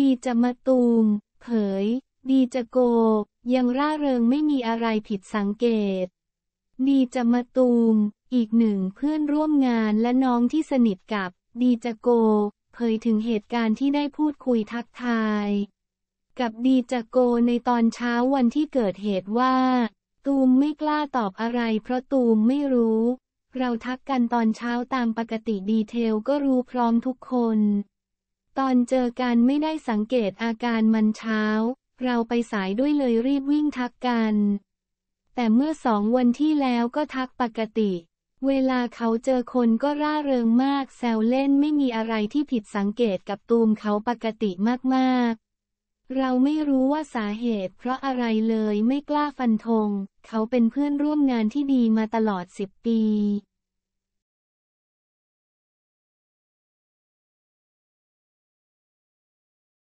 ดีจะมาตูมเผย ดีจะโก ยังร่าเริงไม่มีอะไรผิดสังเกต ดีจะมาตูมอีกหนึ่งเพื่อนร่วมงานและน้องที่สนิทกับดีจะโก เผยถึงเหตุการณ์ที่ได้พูดคุยทักทาย กับดีจะโกในตอนเช้าวันที่เกิดเหตุว่า ตูมไม่กล้าตอบอะไรเพราะตูมไม่รู้ เราทักกันตอนเช้าตามปกติดีเทลก็รู้พร้อมทุกคนตอนเจอกันไม่ได้สังเกตอาการมันเช้า เราไปสายด้วยเลยรีบวิ่งทักกัน แต่เมื่อสองวันที่แล้วก็ทักปกติ เวลาเขาเจอคนก็ร่าเริงมาก แซวเล่นไม่มีอะไรที่ผิดสังเกตกับตูมเขาปกติมากๆ เราไม่รู้ว่าสาเหตุเพราะอะไรเลยไม่กล้าฟันธงเขาเป็นเพื่อนร่วมงานที่ดีมาตลอดสิบปี